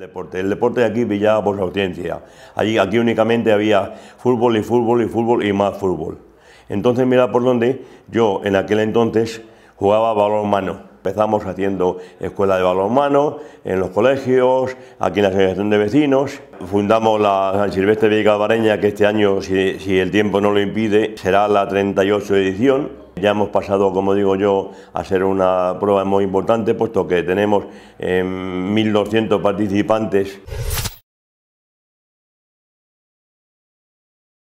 El deporte, el deporte de aquí pillaba por su audiencia Allí, aquí únicamente había fútbol y fútbol y fútbol y más fútbol. Entonces mira por dónde yo en aquel entonces jugaba balonmano. Empezamos haciendo escuela de balonmano en los colegios, aquí en la asociación de vecinos. Fundamos la San Silvestre Vieja que este año, si el tiempo no lo impide, será la 38 edición. Ya hemos pasado, como digo yo, a ser una prueba muy importante, puesto que tenemos 1.200 eh, participantes.